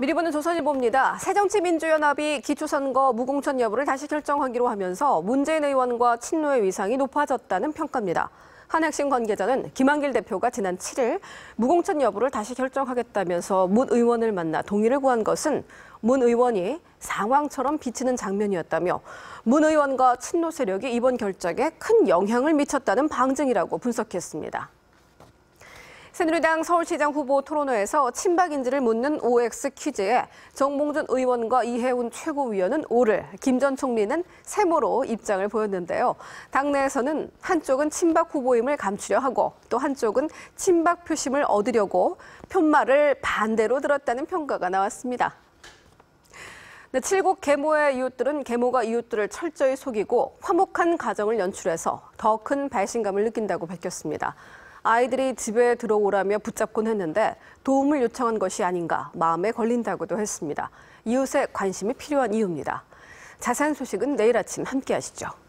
미리 보는 조선일보입니다. 새정치민주연합이 기초선거 무공천 여부를 다시 결정하기로 하면서 문재인 의원과 친노의 위상이 높아졌다는 평가입니다. 한 핵심 관계자는 김한길 대표가 지난 7일 무공천 여부를 다시 결정하겠다면서 문 의원을 만나 동의를 구한 것은 문 의원이 상황처럼 비치는 장면이었다며 문 의원과 친노 세력이 이번 결정에 큰 영향을 미쳤다는 방증이라고 분석했습니다. 새누리당 서울시장 후보 토론회에서 친박인지를 묻는 OX 퀴즈에 정봉준 의원과 이해훈 최고위원은 오를김 전 총리는 세모로 입장을 보였는데요. 당내에서는 한쪽은 친박 후보임을 감추려 하고 또 한쪽은 친박 표심을 얻으려고 편말을 반대로 들었다는 평가가 나왔습니다. 네, 칠곡 계모의 이웃들은 계모가 이웃들을 철저히 속이고 화목한 가정을 연출해서 더큰 배신감을 느낀다고 밝혔습니다. 아이들이 집에 들어오라며 붙잡곤 했는데 도움을 요청한 것이 아닌가 마음에 걸린다고도 했습니다. 이웃의 관심이 필요한 이유입니다. 자세한 소식은 내일 아침 함께 하시죠.